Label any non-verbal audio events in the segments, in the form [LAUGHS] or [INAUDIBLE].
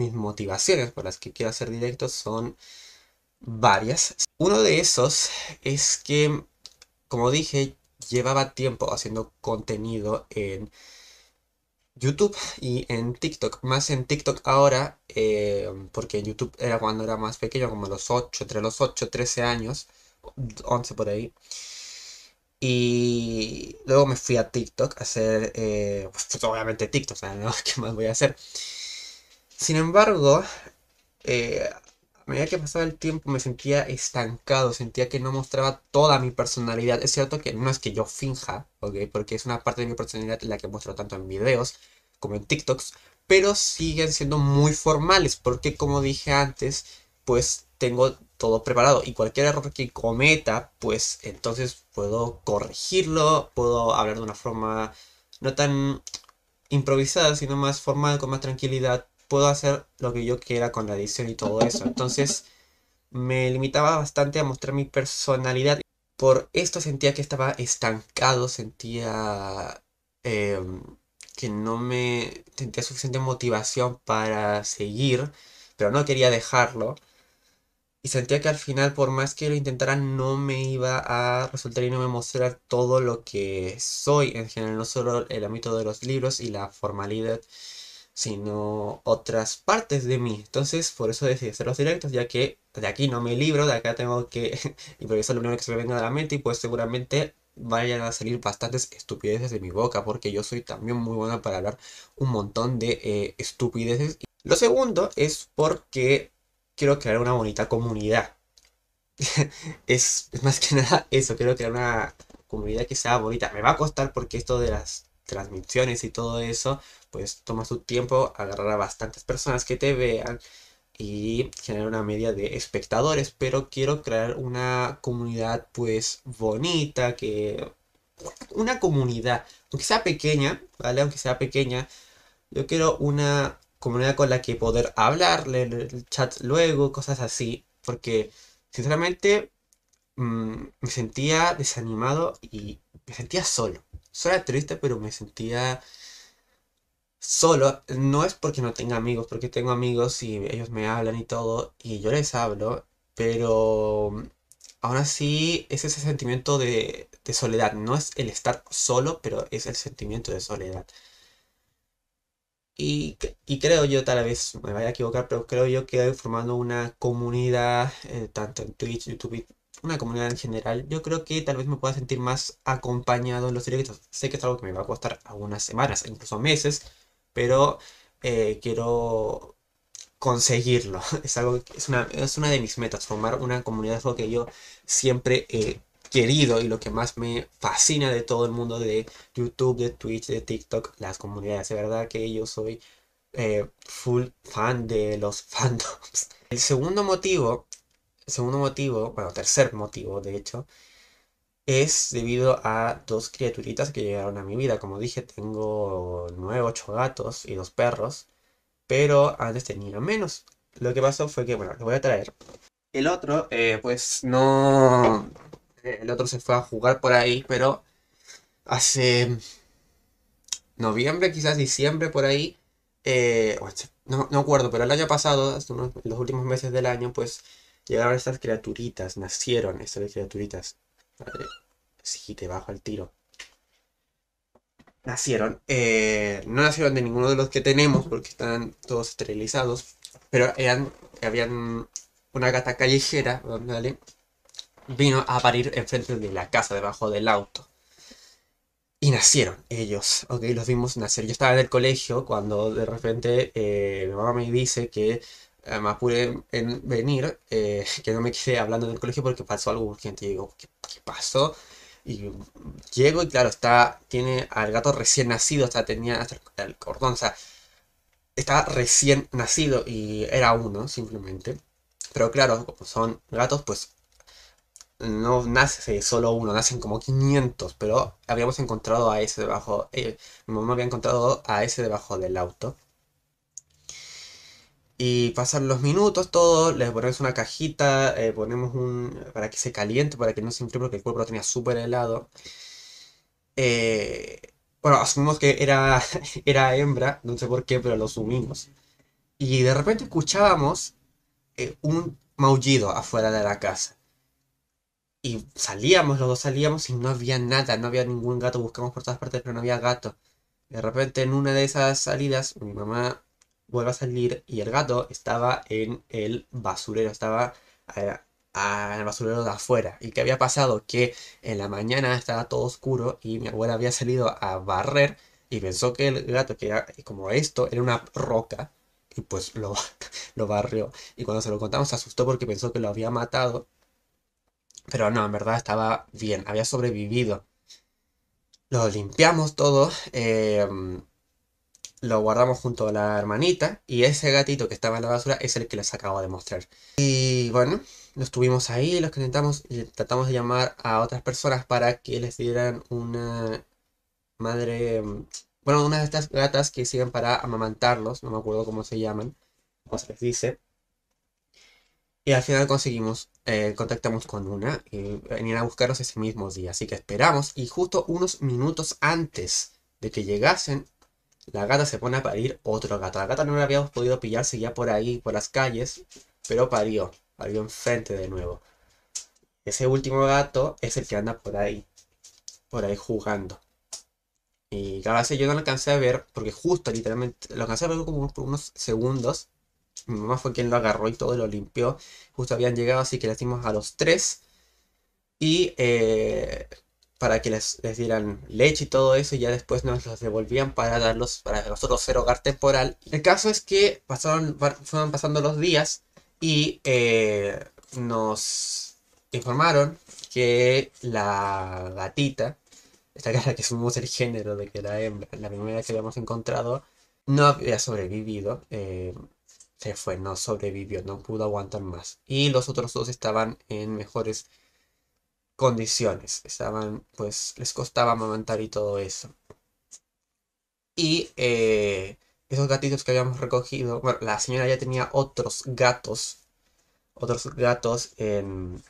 mis motivaciones por las que quiero hacer directos son varias. Uno de esos es que, como dije, llevaba tiempo haciendo contenido en YouTube y en TikTok. Más en TikTok ahora, eh, porque en YouTube era cuando era más pequeño, como los 8, entre los 8, 13 años, 11 por ahí. Y luego me fui a TikTok a hacer, eh, pues obviamente TikTok, [LAUGHS] ¿qué más voy a hacer? Sin embargo, eh, a medida que pasaba el tiempo me sentía estancado, sentía que no mostraba toda mi personalidad. Es cierto que no es que yo finja, Porque es una parte de mi personalidad la que muestro tanto en videos como en TikToks, pero siguen siendo muy formales porque como dije antes, pues tengo todo preparado y cualquier error que cometa, pues entonces puedo corregirlo, puedo hablar de una forma no tan improvisada, sino más formal, con más tranquilidad puedo hacer lo que yo quiera con la edición y todo eso. Entonces me limitaba bastante a mostrar mi personalidad. Por esto sentía que estaba estancado, sentía em, que no me sentía suficiente motivación para seguir, pero no quería dejarlo. Y sentía que al final, por más que lo intentara, no me iba a resultar y no me mostrar todo lo que soy en general, no solo el ámbito de los libros y la formalidad sino otras partes de mí. Entonces, por eso decidí hacer los directos, ya que de aquí no me libro, de acá tengo que [LAUGHS] Y eso es lo primero que se me venga a la mente y pues seguramente vayan a salir bastantes estupideces de mi boca, porque yo soy también muy bueno para hablar un montón de eh, estupideces. Lo segundo es porque quiero crear una bonita comunidad. [LAUGHS] es más que [LAUGHS] nada eso, quiero crear una comunidad que sea bonita. Me va a costar porque esto de las transmisiones y todo eso pues toma su tiempo agarrar a bastantes personas que te vean y generar una media de espectadores, pero quiero crear una comunidad pues bonita, que una comunidad, aunque sea pequeña, ¿vale? Aunque sea pequeña, yo quiero una comunidad con la que poder hablar, leer el chat luego, cosas así, porque sinceramente mm, me sentía desanimado y me sentía solo. Solo triste, pero me sentía solo no es porque no tenga amigos, porque tengo amigos y ellos me hablan y todo, y yo les hablo, pero aún así es ese sentimiento de, soledad. No es el estar solo, pero es el sentimiento de soledad. Y, creo yo, tal vez me vaya a equivocar, pero creo yo que formando una comunidad, eh, tanto en Twitch, YouTube, una comunidad en general, yo creo que tal vez me pueda sentir más acompañado en los directos. Sé que es algo que me va a costar algunas semanas, incluso meses, pero eh, quiero conseguirlo. [LAUGHS] Es, algo, es, una, de mis metas, formar una comunidad es lo que yo siempre he querido y lo que más me fascina de todo el mundo de YouTube, de Twitch, de TikTok, las comunidades. De verdad que yo soy eh, full fan de los [LAUGHS] fandoms. El segundo motivo, segundo motivo, bueno, tercer motivo de hecho, es debido a dos criaturitas que llegaron a mi vida. Como dije, tengo nueve, ocho gatos y dos perros, pero antes tenía menos. Lo que pasó fue que, bueno, lo voy a traer. El otro, eh, pues no... El otro se fue a jugar por ahí, pero hace noviembre, quizás diciembre por ahí, eh, no, no acuerdo, pero el año pasado, los últimos meses del año, pues llegaron estas criaturitas, nacieron estas criaturitas. Madre. Sí, te bajo el tiro. Nacieron. Eh, no nacieron de ninguno de los que tenemos porque están todos esterilizados. Pero eran, habían una gata callejera, ¿vale? Vino a parir enfrente de la casa, debajo del auto. Y nacieron ellos, ok, los vimos nacer. Yo estaba en el colegio cuando de repente eh, mi mamá me dice que eh, me apure en venir, que no me quise hablando del colegio porque pasó algo urgente. Y digo, ¿qué pasó? Y llego y claro, está, tiene al gato recién nacido, está tenía el cordón, o sea, está recién nacido y era uno simplemente. Pero claro, como son gatos, pues no nace solo uno, nacen como 500, pero habíamos encontrado a ese debajo, eh, mi mamá había encontrado a ese debajo del auto. Y pasan los minutos todos, le ponemos una cajita, eh, ponemos un. para que se caliente, para que no se enfríe, porque el cuerpo lo tenía súper helado. Eh, bueno, asumimos que era, [LAUGHS] era hembra, no sé por qué, pero lo asumimos. Y de repente escuchábamos eh, un maullido afuera de la casa. Y salíamos, los dos salíamos y no había nada, no había ningún gato. Buscamos por todas partes, pero no había gato. De repente en una de esas salidas, mi mamá vuelve a salir y el gato estaba en el basurero, estaba en eh, el basurero de afuera. ¿Y qué había pasado? Que en la mañana estaba todo oscuro y mi abuela había salido a barrer y pensó que el gato, que era eh, como esto, era una roca. Y pues lo, [LAUGHS] lo barrió. Y cuando se lo contamos se asustó porque pensó que lo había matado. Pero no, en verdad estaba bien, había sobrevivido. Lo limpiamos todo. Em, lo guardamos junto a la hermanita y ese gatito que estaba en la basura es el que les acabo de mostrar. Y bueno, los tuvimos ahí, los calentamos y tratamos de llamar a otras personas para que les dieran una madre, bueno, una de estas gatas que sirven para amamantarlos, no me acuerdo cómo se llaman, cómo se les dice. Y al final conseguimos, eh, contactamos con una y venían a buscarlos ese mismo día. Así que esperamos y justo unos minutos antes de que llegasen la gata se pone a parir otro gato. La gata no la habíamos podido pillar, seguía por ahí, por las calles, pero parió, parió enfrente de nuevo. Ese último gato es el que anda por ahí, por ahí jugando. Y claro, yo no lo alcancé a ver, porque justo literalmente, lo alcancé a ver como por unos segundos. Mi mamá fue quien lo agarró y todo lo limpió. Justo habían llegado, así que le dimos a los tres. Y eh, para que les, dieran leche y todo eso, y ya después nos los devolvían para darlos para nosotros ser hogar temporal. El caso es que pasaron, fueron pasando los días y eh, nos informaron que la gatita, esta cara [LAUGHS] que somos el género de que era hembra, la primera que habíamos encontrado, no había sobrevivido. Eh, se fue, no sobrevivió, no pudo aguantar más. Y los otros dos estaban en mejores condiciones. Estaban, pues, les costaba amamantar y todo eso. Y eh, esos gatitos que habíamos recogido, bueno, la señora ya tenía otros gatos, otros gatos en,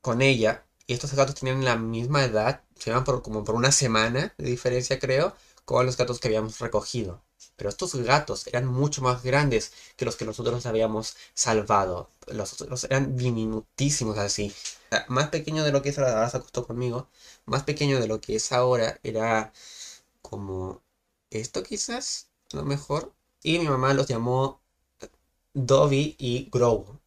con ella. Y estos gatos tenían la misma edad, se iban por, como por una semana de diferencia, creo con los gatos que habíamos recogido. Pero estos gatos eran mucho más grandes que los que nosotros habíamos salvado. Los, otros eran diminutísimos así. Ah, más pequeño de lo que es ahora, se acostó conmigo. Más pequeño de lo que es ahora era como esto quizás, lo mejor. Y mi mamá los llamó Dobby y Grow.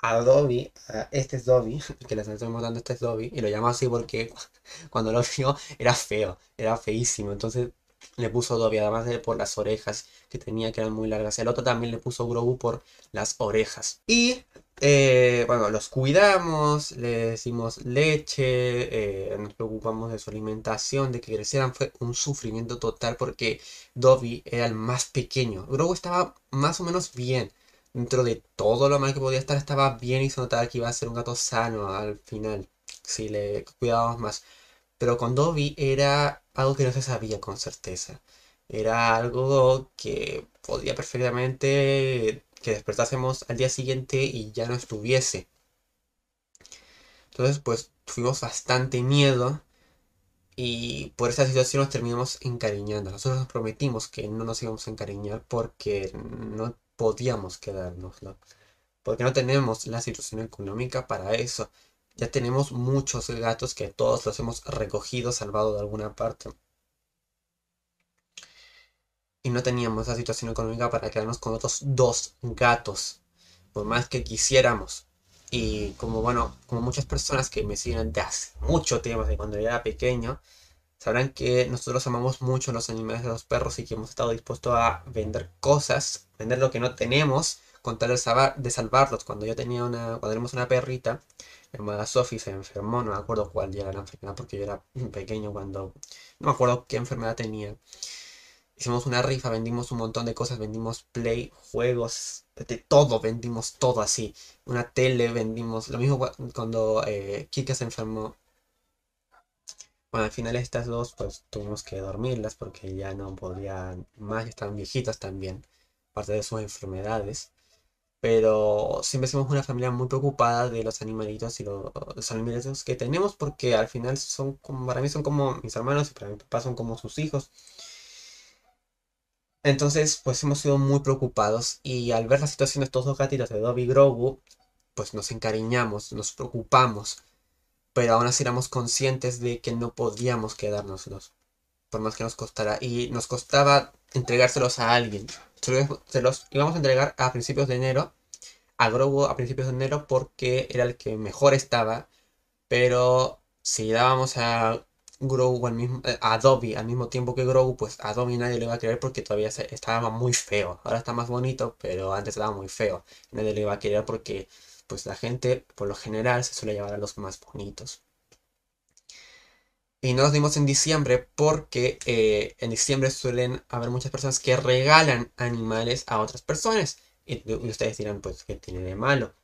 A Dobby, a este es Dobby, [LAUGHS] que les estamos dando este es Dobby, y lo llamó así porque [LAUGHS] cuando lo vio era feo, era feísimo. Entonces le puso Dobby, además de por las orejas que tenía, que eran muy largas. El otro también le puso Grogu por las orejas. Y, eh, bueno, los cuidamos, le decimos leche, eh, nos preocupamos de su alimentación, de que crecieran. Fue un sufrimiento total porque Dobby era el más pequeño. Grogu estaba más o menos bien. Dentro de todo lo mal que podía estar, estaba bien y se notaba que iba a ser un gato sano al final. Si le cuidábamos más. Pero con Dobby era algo que no se sabía con certeza. Era algo que podía perfectamente que despertásemos al día siguiente y ya no estuviese. Entonces, pues tuvimos bastante miedo y por esa situación nos terminamos encariñando. Nosotros nos prometimos que no nos íbamos a encariñar porque no podíamos quedárnoslo. Porque no tenemos la situación económica para eso. Ya tenemos muchos gatos que todos los hemos recogido, salvado de alguna parte. Y no teníamos la situación económica para quedarnos con otros dos gatos. Por más que quisiéramos. Y como bueno, como muchas personas que me siguen de hace mucho tiempo, de cuando yo era pequeño, sabrán que nosotros amamos mucho los animales de los perros y que hemos estado dispuestos a vender cosas, vender lo que no tenemos, con tal de, salvarlos. Cuando yo tenía una, cuando una perrita, en hermana se enfermó, no me acuerdo cuál ya era la enfermedad porque yo era pequeño cuando... No me acuerdo qué enfermedad tenía. Hicimos una rifa, vendimos un montón de cosas, vendimos play, juegos, de todo, vendimos todo así. Una tele, vendimos... Lo mismo cuando eh, Kika se enfermó. Bueno, al final estas dos pues tuvimos que dormirlas porque ya no podían más, ya estaban viejitas también, aparte de sus enfermedades pero siempre somos una familia muy preocupada de los animalitos y los, los, animalitos que tenemos porque al final son como, para mí son como mis hermanos y para mi papá son como sus hijos. Entonces, pues hemos sido muy preocupados y al ver la situación de estos dos gatitos de Dobby y Grogu, pues nos encariñamos, nos preocupamos, pero aún así éramos conscientes de que no podíamos quedárnoslos, por más que nos costara, y nos costaba entregárselos a alguien se los, íbamos a entregar a principios de enero, a Grogu a principios de enero porque era el que mejor estaba, pero si dábamos a Grogu al mismo, eh, a al mismo tiempo que Grogu, pues a Dobby nadie le iba a querer porque todavía estaba muy feo. Ahora está más bonito, pero antes estaba muy feo. Nadie le iba a querer porque pues la gente por lo general se suele llevar a los más bonitos. Y no los dimos en diciembre porque eh, en diciembre suelen haber muchas personas que regalan animales a otras personas. Y, ustedes dirán, pues, que tiene de malo?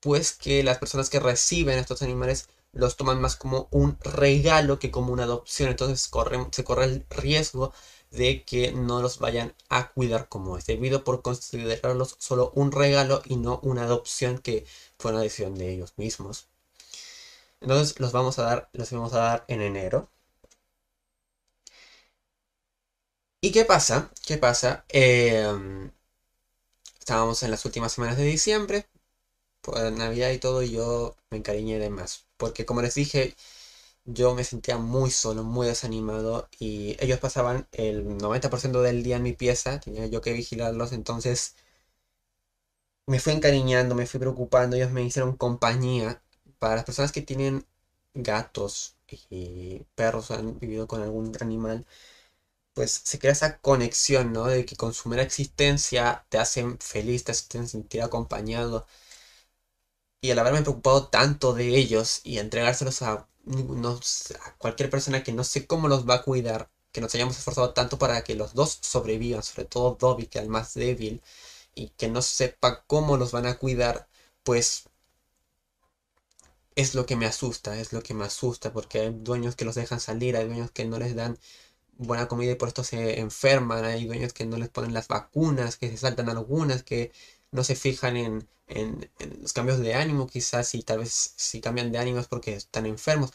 Pues que las personas que reciben estos animales los toman más como un regalo que como una adopción. Entonces se corre el riesgo de que no los vayan a cuidar como es debido por considerarlos solo un regalo y no una adopción que fue una decisión de ellos mismos. Entonces los vamos a dar, vamos a dar en enero. ¿Y qué pasa? ¿Qué pasa? Em, estábamos en las últimas semanas de diciembre, por Navidad y todo, y yo me encariñé de más. Porque como les dije, yo me sentía muy solo, muy desanimado, y ellos pasaban el 90% del día en mi pieza, tenía yo que vigilarlos, entonces me fui encariñando, me fui preocupando, ellos me hicieron compañía, para las personas que tienen gatos, y eh, perros, han vivido con algún animal, pues se crea esa conexión, ¿no? De que con su mera existencia te hacen feliz, te hacen sentir acompañado. Y al haberme preocupado tanto de ellos y entregárselos a, a cualquier persona que no sé cómo los va a cuidar, que nos hayamos esforzado tanto para que los dos sobrevivan, sobre todo Dobby, que es el más débil, y que no sepa cómo los van a cuidar, pues es lo que me asusta, es lo que me asusta, porque hay dueños que los dejan salir, hay dueños que no les dan buena comida y por esto se enferman, hay dueños que no les ponen las vacunas, que se saltan algunas, que no se fijan en, los cambios de ánimo quizás y tal vez si cambian de ánimo es porque están enfermos.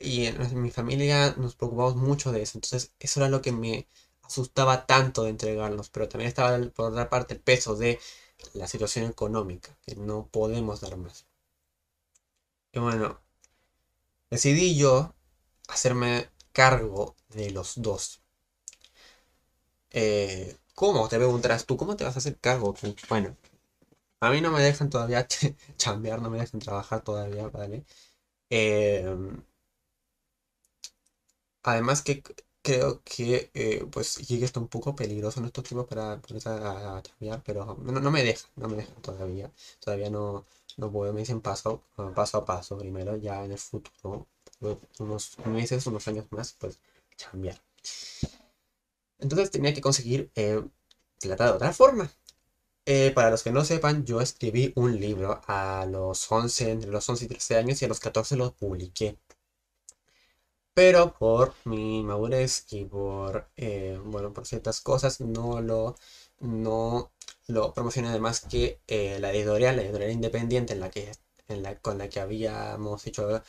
Y en, mi familia nos preocupamos mucho de eso, entonces eso era lo que me asustaba tanto de entregarlos, pero también estaba por otra parte el peso de la situación económica, que no podemos dar más. Y bueno, decidí yo hacerme cargo de los dos. Eh, ¿Cómo? Te preguntarás tú, ¿cómo te vas a hacer cargo? Bueno, a mí no me dejan todavía [LAUGHS] chambear, no me dejan trabajar todavía, ¿vale? Em, además que creo que eh, pues llegué está un poco peligroso en estos tiempos para ponerse a, chambear, pero no, no me dejan, no me dejan todavía. Todavía no, lo puedo, me dicen paso, paso a paso primero, ya en el futuro, unos meses, unos años más, pues cambiar. Entonces tenía que conseguir tratar eh, de otra forma. Eh, para los que no sepan, yo escribí un libro a los 11, entre los 11 y 13 años y a los 14 lo publiqué. Pero por mi madurez y por, eh, bueno, por ciertas cosas no lo, no lo promocioné además que eh, la editorial, la editorial independiente en la que, en la, con la que habíamos hecho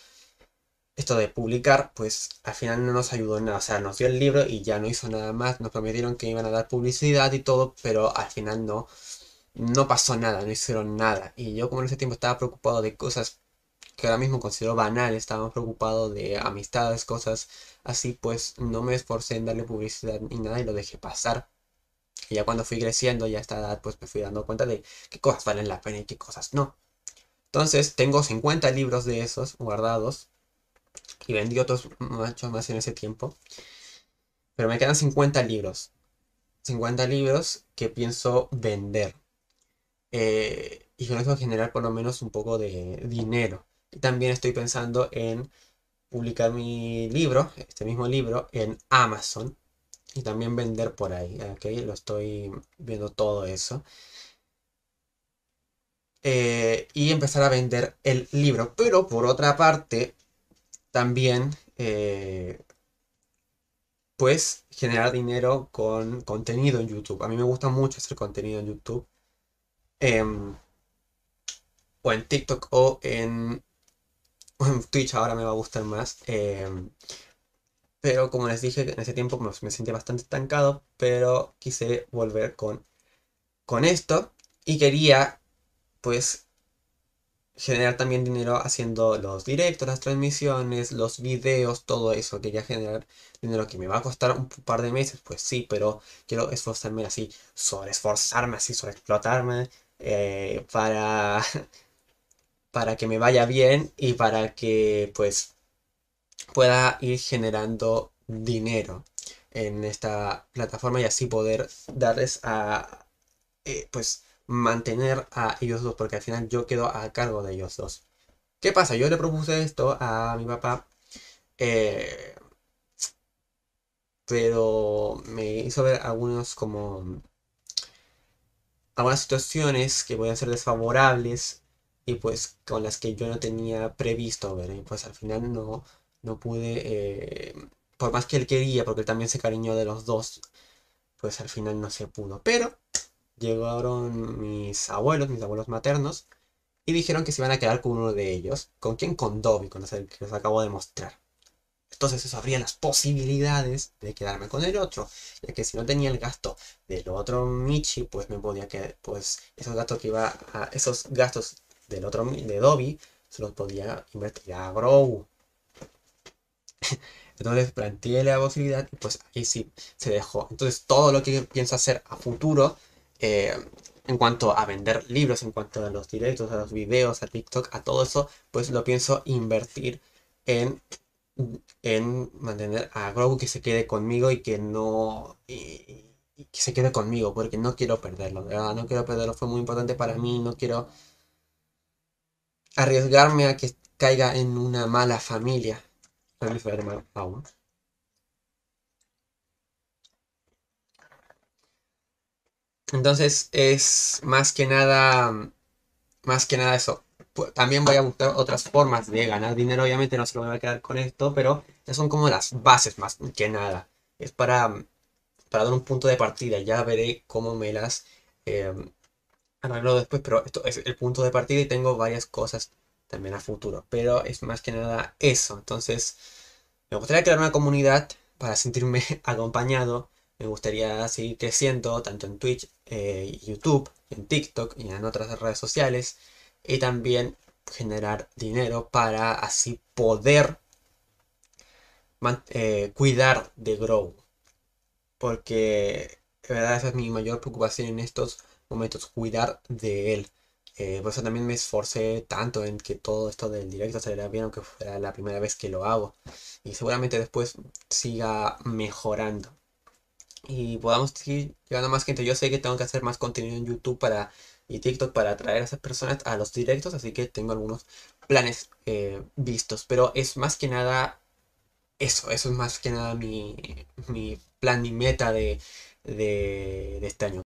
esto de publicar, pues al final no nos ayudó nada. O sea, nos dio el libro y ya no hizo nada más. Nos prometieron que iban a dar publicidad y todo, pero al final no. No pasó nada, no hicieron nada. Y yo como en ese tiempo estaba preocupado de cosas que ahora mismo considero banal, estaba preocupado de amistades, cosas así, pues no me esforcé en darle publicidad ni nada y lo dejé pasar. Y ya cuando fui creciendo, ya a esta edad, pues me fui dando cuenta de qué cosas valen la pena y qué cosas no. Entonces, tengo 50 libros de esos guardados. Y vendí otros muchos más en ese tiempo. Pero me quedan 50 libros. 50 libros que pienso vender. Eh, y con eso generar por lo menos un poco de dinero. Y también estoy pensando en publicar mi libro, este mismo libro, en Amazon y también vender por ahí. Ok, lo estoy viendo todo eso. Eh, y empezar a vender el libro. Pero por otra parte, también eh, pues generar dinero con contenido en YouTube. A mí me gusta mucho hacer contenido en YouTube. Em, o en TikTok o o en, Twitch ahora me va a gustar más. Em, pero como les dije, en ese tiempo pues, me sentía bastante estancado, pero quise volver con, con esto y quería pues generar también dinero haciendo los directos, las transmisiones, los videos, todo eso. Quería generar dinero que me va a costar un par de meses, pues sí, pero quiero esforzarme así, sobre esforzarme así, sobre explotarme eh, para, [LAUGHS] para que me vaya bien y para que pues pueda ir generando dinero en esta plataforma y así poder darles a, eh, pues, mantener a ellos dos, porque al final yo quedo a cargo de ellos dos. ¿Qué pasa? Yo le propuse esto a mi papá, eh, pero me hizo ver algunos como algunas situaciones que podían ser desfavorables y pues con las que yo no tenía previsto ver, y pues al final no no pude, eh, por más que él quería, porque él también se cariñó de los dos, pues al final no se pudo. Pero llegaron mis abuelos, mis abuelos maternos, y dijeron que se iban a quedar con uno de ellos. ¿Con quién? Con Dobby, con el que les acabo de mostrar. Entonces eso abría las posibilidades de quedarme con el otro, ya que si no tenía el gasto del otro Michi, pues me podía quedar, pues esos gastos que iba a, esos gastos del otro de Dobby se los podía invertir a Grow. [LAUGHS] Entonces planteé la posibilidad y pues ahí sí se dejó. Entonces todo lo que pienso hacer a futuro eh, en cuanto a vender libros, en cuanto a los directos, a los videos, a TikTok, a todo eso, pues lo pienso invertir en, en mantener a Grogu que se quede conmigo y que no... que se quede conmigo porque no quiero perderlo, ¿verdad? no quiero perderlo, fue muy importante para mí, no quiero arriesgarme a que caiga en una mala familia, entonces es más que nada, más que nada eso. También voy a buscar otras formas de ganar dinero. Obviamente no se lo voy a quedar con esto, pero ya son como las bases más que nada. Es para, para dar un punto de partida. Ya veré cómo me las eh, arreglo después, pero esto es el punto de partida y tengo varias cosas también a futuro. Pero es más que nada eso. Entonces, me gustaría crear una comunidad para sentirme [LAUGHS] acompañado. Me gustaría seguir creciendo tanto en Twitch, eh, YouTube, en TikTok y en otras redes sociales. Y también generar dinero para así poder eh, cuidar de Grow. Porque de verdad esa es mi mayor preocupación en estos momentos, cuidar de él. Eh, por eso también me esforcé tanto en que todo esto del directo saliera bien, aunque fuera la primera vez que lo hago. Y seguramente después siga mejorando. Y podamos seguir llegando más gente. Yo sé que tengo que hacer más contenido en YouTube para, y TikTok para atraer a esas personas a los directos, así que tengo algunos planes eh, vistos. Pero es más que nada eso, eso es más que nada mi, plan, mi meta de este año.